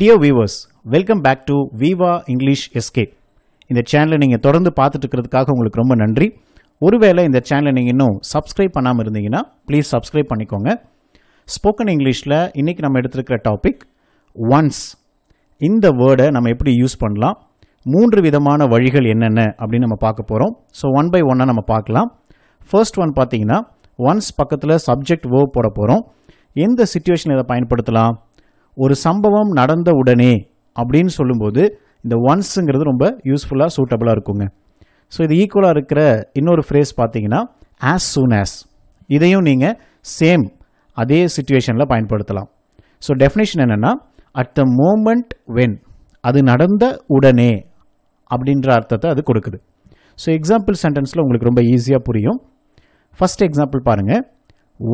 dear viewers welcome back to Viva English Escape இந்த சேனலை நீங்கள் தொடர்ந்து பார்த்துட்டு இருக்கிறதுக்காக உங்களுக்கு ரொம்ப நன்றி ஒருவேளை இந்த சேனலை நீங்கள் இன்னும் சப்ஸ்கிரைப் பண்ணாமல் இருந்தீங்கன்னா ப்ளீஸ் சப்ஸ்கிரைப் பண்ணிக்கோங்க ஸ்போக்கன் இங்கிலீஷில் இன்றைக்கி நம்ம எடுத்திருக்கிற டாபிக் ஒன்ஸ் இந்த வேர்டை நம்ம எப்படி யூஸ் பண்ணலாம் மூன்று விதமான வழிகள் என்னென்ன அப்படின்னு நம்ம பார்க்க போகிறோம் ஸோ ஒன் பை ஒன்னாக நம்ம பார்க்கலாம் ஃபர்ஸ்ட் ஒன் பார்த்தீங்கன்னா ஒன்ஸ் பக்கத்தில் சப்ஜெக்ட் வேர்வ் போட போகிறோம் எந்த சுச்சுவேஷனில் இதை பயன்படுத்தலாம் ஒரு சம்பவம் நடந்த உடனே அப்படின்னு சொல்லும்போது இந்த ஒன்ஸுங்கிறது ரொம்ப யூஸ்ஃபுல்லாக சூட்டபுளாக இருக்குங்க ஸோ இது ஈக்குவலாக இருக்கிற இன்னொரு ஃப்ரேஸ் பார்த்தீங்கன்னா ஆஸ் சூன் ஆஸ் இதையும் நீங்கள் சேம் அதே சுச்சுவேஷனில் பயன்படுத்தலாம் ஸோ டெஃபினேஷன் என்னென்னா அட் த மோமெண்ட் வென் அது நடந்த உடனே அப்படின்ற அர்த்தத்தை அது கொடுக்குது ஸோ எக்ஸாம்பிள் சென்டென்ஸில் உங்களுக்கு ரொம்ப ஈஸியாக புரியும் ஃபஸ்ட் எக்ஸாம்பிள் பாருங்கள்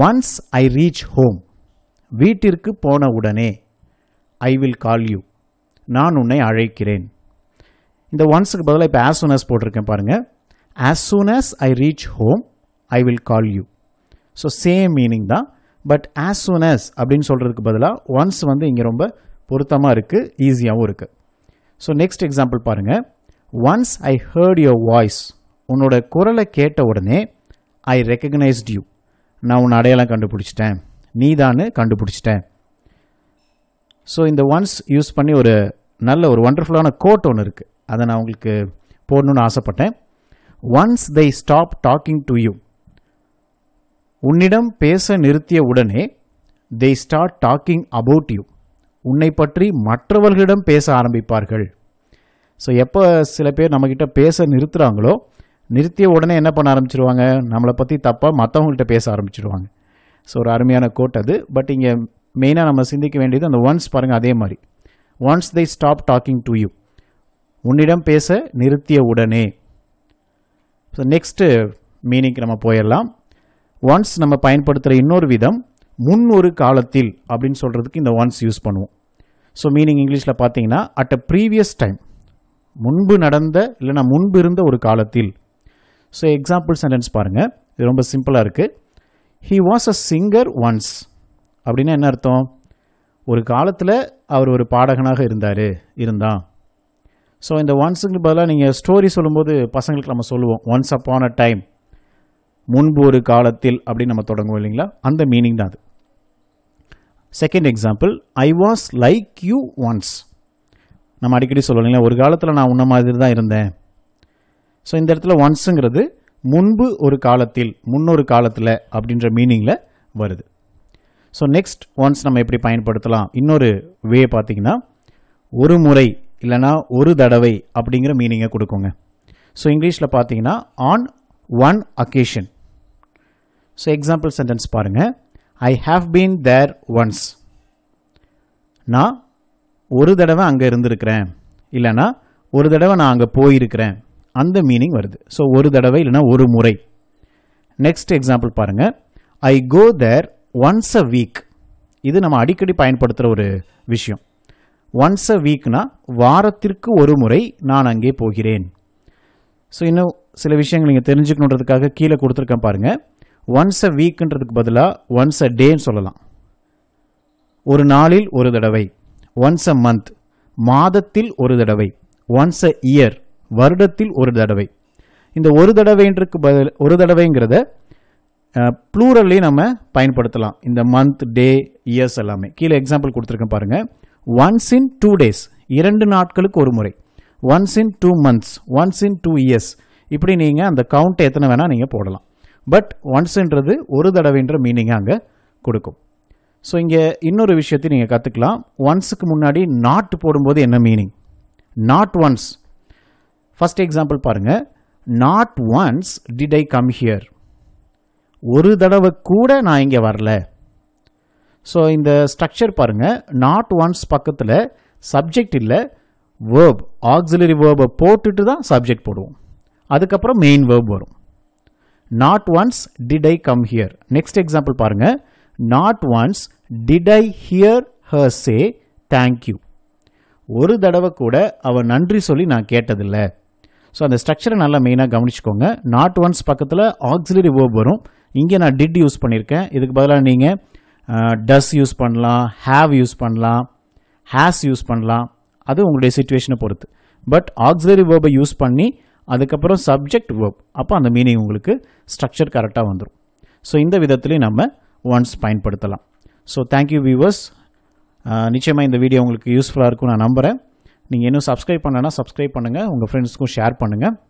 ஒன்ஸ் ஐ ரீச் ஹோம் வீட்டிற்கு போன உடனே ஐ வில் கால் யூ நான் உன்னை அழைக்கிறேன் இந்த ஒன்ஸுக்கு பதிலாக இப்போ ஆஸ் சூன் அஸ் போட்டிருக்கேன் பாருங்கள் as soon as I reach home I will call you so same meaning தான் பட் ஆஸ் சூன் அஸ் அப்படின்னு சொல்கிறதுக்கு பதிலாக ஒன்ஸ் வந்து இங்கே ரொம்ப பொருத்தமாக இருக்குது ஈஸியாகவும் இருக்குது ஸோ நெக்ஸ்ட் எக்ஸாம்பிள் பாருங்கள் once I heard your voice உன்னோட குரலை கேட்ட உடனே ஐ ரெக்கக்னைஸ்ட் யூ நான் உன்னை அடையாளம் கண்டுபிடிச்சிட்டேன் நீதான்னு கண்டுபிடிச்சிட்டேன் ஸோ இந்த ஒன்ஸ் யூஸ் பண்ணி ஒரு நல்ல ஒரு ஒண்டர்ஃபுல்லான கோட் ஒன்று இருக்குது அதை நான் உங்களுக்கு போடணுன்னு ஆசைப்பட்டேன் once they stop talking to you உன்னிடம் பேச நிறுத்திய உடனே they start talking about you உன்னை பற்றி மற்றவர்களிடம் பேச ஆரம்பிப்பார்கள் ஸோ எப்போ சில பேர் நம்மக்கிட்ட பேச நிறுத்துகிறாங்களோ நிறுத்திய உடனே என்ன பண்ண ஆரம்பிச்சிருவாங்க நம்மளை பற்றி தப்பாக மற்றவங்கள்ட்ட பேச ஆரம்பிச்சிருவாங்க ஸோ ஒரு அருமையான கோட் அது பட் இங்கே மெயினாக நம்ம சிந்திக்க வேண்டியது அந்த ஒன்ஸ் பாருங்கள் அதே மாதிரி once they stop talking to you உன்னிடம் பேச நிறுத்திய உடனே ஸோ நெக்ஸ்ட்டு மீனிங்க்கு நம்ம போயிடலாம் ஒன்ஸ் நம்ம பயன்படுத்துகிற இன்னொரு விதம் முன் ஒரு காலத்தில் அப்படின்னு சொல்கிறதுக்கு இந்த ஒன்ஸ் யூஸ் பண்ணுவோம் ஸோ மீனிங் இங்கிலீஷில் பார்த்தீங்கன்னா அட் அ ப்ரீவியஸ் டைம் முன்பு நடந்த இல்லைனா முன்பு இருந்த ஒரு காலத்தில் ஸோ எக்ஸாம்பிள் சென்டென்ஸ் பாருங்கள் இது ரொம்ப சிம்பிளாக இருக்குது he was a singer once அப்படின்னா என்ன அர்த்தம் ஒரு காலத்தில் அவர் ஒரு பாடகனாக இருந்தார் இருந்தான் ஸோ இந்த ஒன்ஸுக்கு பதிலாக நீங்கள் ஸ்டோரி சொல்லும்போது பசங்களுக்கு நம்ம சொல்லுவோம் ஒன்ஸ் அப்பான் அ டைம் முன்பு ஒரு காலத்தில் அப்படின்னு நம்ம தொடங்குவோம் இல்லைங்களா அந்த மீனிங் தான் அது second example I was like you once நம்ம அடிக்கடி சொல்லுவோம் இல்லைங்களா ஒரு காலத்தில் நான் உன்ன மாதிரி தான் இருந்தேன் ஸோ இந்த இடத்துல ஒன்ஸுங்கிறது முன்பு ஒரு காலத்தில் முன்னொரு காலத்தில் அப்படின்ற மீனிங்கில் வருது ஸோ நெக்ஸ்ட் ஒன்ஸ் நம்ம எப்படி பயன்படுத்தலாம் இன்னொரு வே பார்த்திங்கன்னா ஒரு முறை இல்லைனா ஒரு தடவை அப்படிங்கிற மீனிங்கை கொடுக்குங்க ஸோ இங்கிலீஷில் பார்த்தீங்கன்னா on one occasion so example sentence பாருங்கள் I have been there once நான் ஒரு தடவை அங்கே இருந்திருக்கிறேன் இல்லைனா ஒரு தடவை நான் அங்கே போயிருக்கிறேன் அந்த மீனிங் வருது ஸோ ஒரு தடவை இல்லைனா ஒரு முறை நெக்ஸ்ட் எக்ஸாம்பிள் பாருங்கள் ஐ கோ தேர் ஒன்ஸ் அ வீக் இது நம்ம அடிக்கடி பயன்படுத்துகிற ஒரு விஷயம் ஒன்ஸ் அ வீக்னா வாரத்திற்கு ஒரு முறை நான் அங்கே போகிறேன் ஸோ இன்னும் சில விஷயங்கள் நீங்கள் தெரிஞ்சுக்கணுன்றதுக்காக கீழே கொடுத்துருக்கேன் பாருங்கள் ஒன்ஸ் அ வீக்குன்றதுக்கு பதிலாக ஒன்ஸ் அ டேன்னு சொல்லலாம் ஒரு நாளில் ஒரு தடவை ஒன்ஸ் அ மந்த் மாதத்தில் ஒரு தடவை ஒன்ஸ் அ இயர் வருடத்தில் ஒரு தடவை இந்த ஒரு தடவைன்றதுக்கு பதில் ஒரு தடவைங்கிறத ப்ளூரல்லையும் நம்ம பயன்படுத்தலாம் இந்த மந்த் டே இயர்ஸ் எல்லாமே கீழே எக்ஸாம்பிள் கொடுத்துருக்கேன் பாருங்கள் ஒன்ஸ் இன் டூ டேஸ் இரண்டு நாட்களுக்கு ஒரு முறை once in two months once in two years இப்படி நீங்கள் அந்த கவுண்ட் எத்தனை வேணால் நீங்கள் போடலாம் பட் ஒன்ஸ்ன்றது ஒரு தடவைன்ற மீனிங்கை அங்கே கொடுக்கும் ஸோ இங்கே இன்னொரு விஷயத்தையும் நீங்கள் கற்றுக்கலாம் ஒன்ஸுக்கு முன்னாடி நாட் போடும்போது என்ன meaning not once first example பாருங்கள் not once did I come here ஒரு தடவை கூட நான் இங்கே வரல ஸோ இந்த ஸ்ட்ரக்சர் பாருங்கள் நாட் ஒன்ஸ் பக்கத்தில் சப்ஜெக்ட் இல்லை வேர்ப் ஆக்சிலரி வேர்பை போட்டுட்டு தான் சப்ஜெக்ட் போடுவோம் அதுக்கப்புறம் மெயின் வேர்ப் வரும் not once did I come here next example பாருங்கள் not once did I hear her say thank you ஒரு தடவை கூட அவன் நன்றி சொல்லி நான் கேட்டதில்லை ஸோ அந்த ஸ்ட்ரக்சரை நல்லா மெயினாக கவனிச்சுக்கோங்க நாட் ஒன்ஸ் பக்கத்தில் ஆக்சிலரி வேர்ப் வரும் இங்கே நான் டிட் யூஸ் பண்ணியிருக்கேன் இதுக்கு பதிலாக நீங்கள் டஸ் யூஸ் பண்ணலாம் ஹாவ் யூஸ் பண்ணலாம் ஹேஸ் யூஸ் பண்ணலாம் அது உங்களுடைய சுச்சுவேஷனை பொறுத்து பட் ஆக்சரி வேர்பை யூஸ் பண்ணி அதுக்கப்புறம் சப்ஜெக்ட் வேர்ப் அப்போ அந்த மீனிங் உங்களுக்கு ஸ்ட்ரக்சர் கரெக்டாக வந்துடும் ஸோ இந்த விதத்துலேயும் நம்ம ஒன்ஸ் பயன்படுத்தலாம் ஸோ தேங்க்யூ வியூவர்ஸ் நிச்சயமாக இந்த வீடியோ உங்களுக்கு யூஸ்ஃபுல்லாக இருக்கும் நான் நம்புகிறேன் நீங்கள் இன்னும் சப்ஸ்கிரைப் பண்ணனா சப்ஸ்கிரைப் பண்ணுங்கள் உங்கள் ஃப்ரெண்ட்ஸ்க்கும் ஷேர் பண்ணுங்கள்